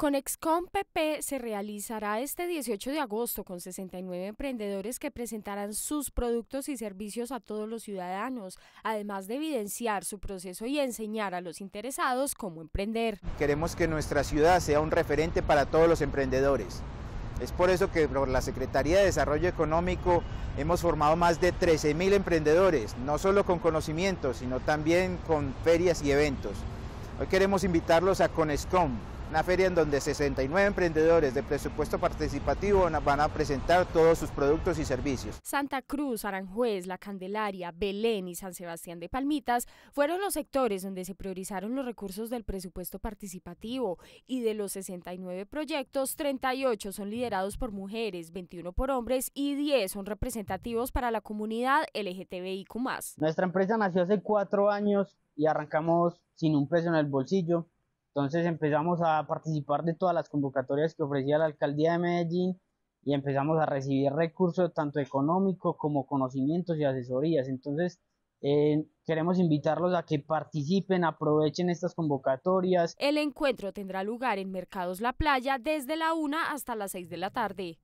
Conexcom PP se realizará este 18 de agosto con 69 emprendedores que presentarán sus productos y servicios a todos los ciudadanos, además de evidenciar su proceso y enseñar a los interesados cómo emprender. Queremos que nuestra ciudad sea un referente para todos los emprendedores. Es por eso que por la Secretaría de Desarrollo Económico hemos formado más de 13.000 emprendedores, no solo con conocimientos, sino también con ferias y eventos. Hoy queremos invitarlos a Conexcom una feria en donde 69 emprendedores de presupuesto participativo van a presentar todos sus productos y servicios. Santa Cruz, Aranjuez, La Candelaria, Belén y San Sebastián de Palmitas fueron los sectores donde se priorizaron los recursos del presupuesto participativo y de los 69 proyectos, 38 son liderados por mujeres, 21 por hombres y 10 son representativos para la comunidad LGTBIQ+. Nuestra empresa nació hace cuatro años y arrancamos sin un peso en el bolsillo entonces empezamos a participar de todas las convocatorias que ofrecía la alcaldía de Medellín y empezamos a recibir recursos tanto económicos como conocimientos y asesorías. Entonces, eh, queremos invitarlos a que participen, aprovechen estas convocatorias. El encuentro tendrá lugar en Mercados La Playa desde la 1 hasta las 6 de la tarde.